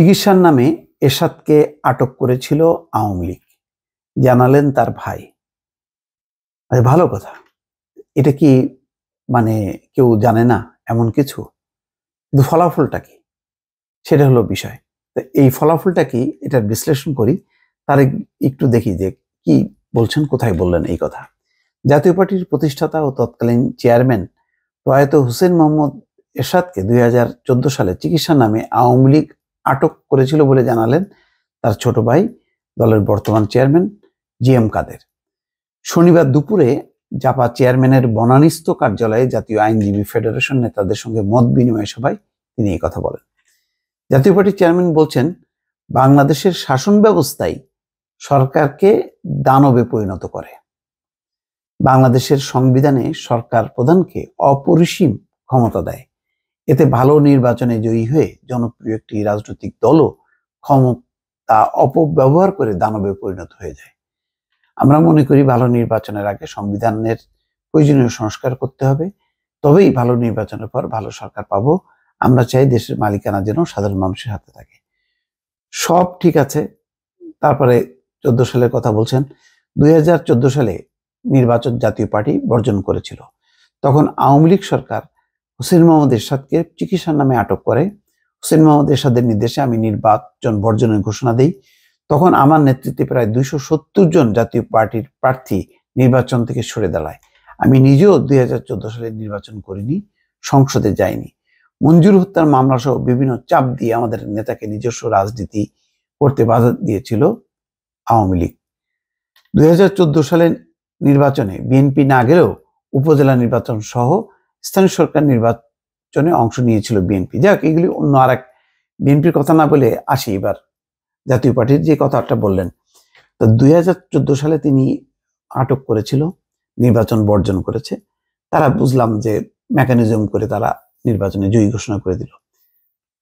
চিকিৎসার নামে এরশাদকে আটক করেছিল আওয়ামী লীগ জানালেন তার ভাই আরে ভালো কথা এটা কি মানে কেউ জানে না এমন কিছু কিন্তু ফলাফলটা কি সেটা হলো বিষয় তো এই ফলাফলটা কি এটার বিশ্লেষণ করি তার একটু দেখি যে কি বলছেন কোথায় বললেন এই কথা জাতীয় পার্টির প্রতিষ্ঠাতা ও তৎকালীন চেয়ারম্যান প্রয়াত হুসেন মোহাম্মদ এরশাদকে দুই সালে চিকিৎসা নামে আওয়ামী লীগ আটক করেছিল বলে জানালেন তার ছোট ভাই দলের বর্তমান চেয়ারম্যান জি এম কাদের শনিবার দুপুরে জাপা চেয়ারম্যানের বনানিস্থ কার্যালয়ে জাতীয় আইনজীবী ফেডারেশন নেতাদের সঙ্গে মত বিনিময় সভায় তিনি এই কথা বলেন জাতীয় পার্টির চেয়ারম্যান বলছেন বাংলাদেশের শাসন ব্যবস্থাই সরকারকে দানবে পরিণত করে বাংলাদেশের সংবিধানে সরকার প্রধানকে অপরিসীম ক্ষমতা দেয় এতে ভালো নির্বাচনে জয়ী হয়ে জনপ্রিয় একটি রাজনৈতিক দলও ক্ষমতা অপব্যবহার করে দানবে পরিণত হয়ে যায় আমরা মনে করি ভালো নির্বাচনের আগে সংবিধানের প্রয়োজনীয় সংস্কার করতে হবে তবেই ভালো নির্বাচনের পর ভালো সরকার পাব আমরা চাই দেশের মালিকানা যেন সাধারণ মানুষের হাতে থাকে সব ঠিক আছে তারপরে চোদ্দ সালের কথা বলছেন দুই সালে নির্বাচন জাতীয় পার্টি বর্জন করেছিল তখন আওয়ামী লীগ সরকার হুসেন মোহাম্মদ এরশাদকে চিকিৎসার নামে আটক করে হুসেন মোহাম্মদ এরশাদের নির্দেশে আমি নির্বাচন বর্জনের ঘোষণা দিই তখন আমার নেতৃত্বে প্রায় দুইশো সত্তর জন জাতীয় পার্টির প্রার্থী নির্বাচন থেকে সরে দাঁড়ায় আমি নিজেও দুই সালে নির্বাচন করিনি সংসদে যাইনি মঞ্জুর হত্যার মামলা সহ বিভিন্ন চাপ দিয়ে আমাদের নেতাকে নিজস্ব রাজনীতি করতে বাধা দিয়েছিল আওয়ামী লীগ দুই সালের নির্বাচনে বিএনপি না গেলেও উপজেলা নির্বাচন সহ স্থানীয় সরকার নির্বাচনে অংশ নিয়েছিল বিএনপি যাক এগুলি অন্য আর এক বিএনপির কথা না বলে আসি এবার জাতীয় পার্টির যে কথাটা বললেন তো দুই সালে তিনি আটক করেছিল নির্বাচন বর্জন করেছে তারা বুঝলাম যে মেকানিজম করে তারা নির্বাচনে জয়ী ঘোষণা করে দিল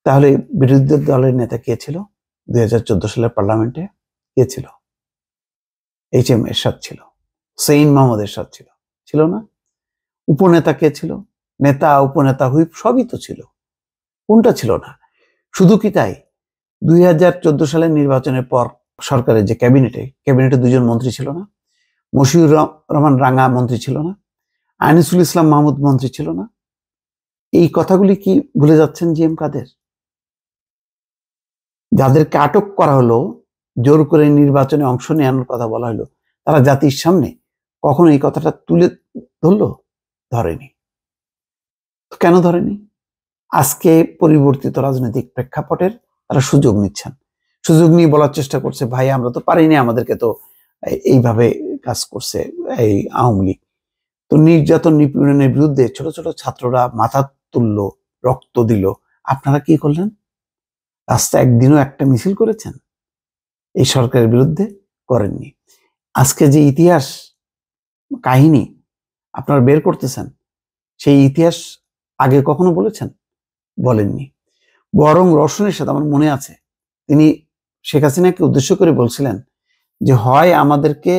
তাহলে বিরোধী দলের নেতা কে ছিল দুই সালের পার্লামেন্টে কে ছিল এইচ এম এরশাদ ছিল সেইন মোহাম্মদ এরশাদ ছিল ছিল না উপনেতা কে ছিল নেতা উপনেতা হুইপ সবই তো ছিল কোনটা ছিল না শুধু কি তাই দুই সালের নির্বাচনের পর সরকারের যে ক্যাবিনেটে ক্যাবিনেটে দুজন মন্ত্রী ছিল না মশিউর রহমান রাঙা মন্ত্রী ছিল না আনিসুল ইসলাম মাহমুদ মন্ত্রী ছিল না এই কথাগুলি কি ভুলে যাচ্ছেন জি এম কাদের যাদেরকে আটক করা হলো জোর করে নির্বাচনে অংশ নেওয়ানোর কথা বলা হলো তারা জাতির সামনে কখনো এই কথাটা তুলে ধরলো ধরেনি তো কেন ধরেনি আজকে পরিবর্তিত রাজনৈতিক প্রেক্ষাপটের তারা সুযোগ নিচ্ছেন সুযোগ নিয়ে বলার চেষ্টা করছে ভাই আমরা তো পারিনি আমাদেরকে তো এইভাবে কাজ করছে এই আওয়ামী লীগ তো নির্যাতন নিপীড়নের বিরুদ্ধে ছোট ছোট ছাত্ররা মাথা তুলল রক্ত দিল আপনারা কি করলেন রাস্তা একদিনও একটা মিছিল করেছেন এই সরকারের বিরুদ্ধে করেননি আজকে যে ইতিহাস কাহিনী আপনারা বের করতেছেন সেই ইতিহাস আগে কখনো বলেছেন বলেননি বরং রসনের সাথে আমার মনে আছে তিনি শেখ হাসিনাকে উদ্দেশ্য করে বলছিলেন যে হয় আমাদেরকে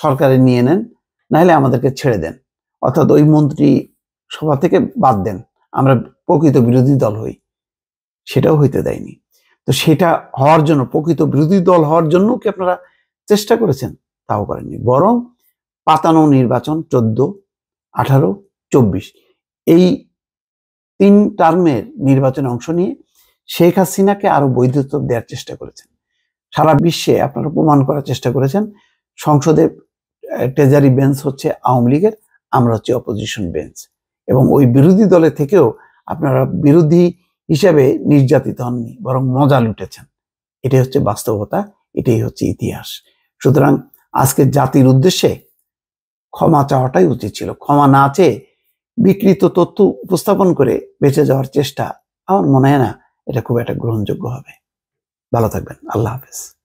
সরকারে নিয়ে নেন নাহলে আমাদেরকে ছেড়ে দেন অর্থাৎ ওই মন্ত্রী সভা থেকে বাদ দেন আমরা প্রকৃত বিরোধী দল হই সেটাও হইতে দেয়নি তো সেটা হওয়ার জন্য প্রকৃত বিরোধী দল হওয়ার জন্য কি আপনারা চেষ্টা করেছেন তাও করেননি বরং পাতানো নির্বাচন চোদ্দ আঠারো চব্বিশ এই তিন টার্মের নির্বাচনে অংশ নিয়ে শেখ হাসিনাকে আরো বৈধত্ব দেওয়ার চেষ্টা করেছেন সারা বিশ্বে আপনারা প্রমাণ করার চেষ্টা করেছেন সংসদে ট্রেজারি বেঞ্চ হচ্ছে আওয়ামী লীগের আমরা হচ্ছে অপোজিশন বেঞ্চ এবং ওই বিরোধী দলে থেকেও আপনারা বিরোধী হিসাবে নির্যাতিত হননি বরং মজা লুটেছেন এটাই হচ্ছে বাস্তবতা এটাই হচ্ছে ইতিহাস সুতরাং আজকে জাতির উদ্দেশ্যে ক্ষমা চাওয়াটাই উচিত ছিল ক্ষমা না চেয়ে বিকৃত তথ্য উপস্থাপন করে বেঁচে যাওয়ার চেষ্টা আমার মনে হয় না এটা খুব একটা গ্রহণযোগ্য হবে ভালো থাকবেন আল্লাহ হাফেজ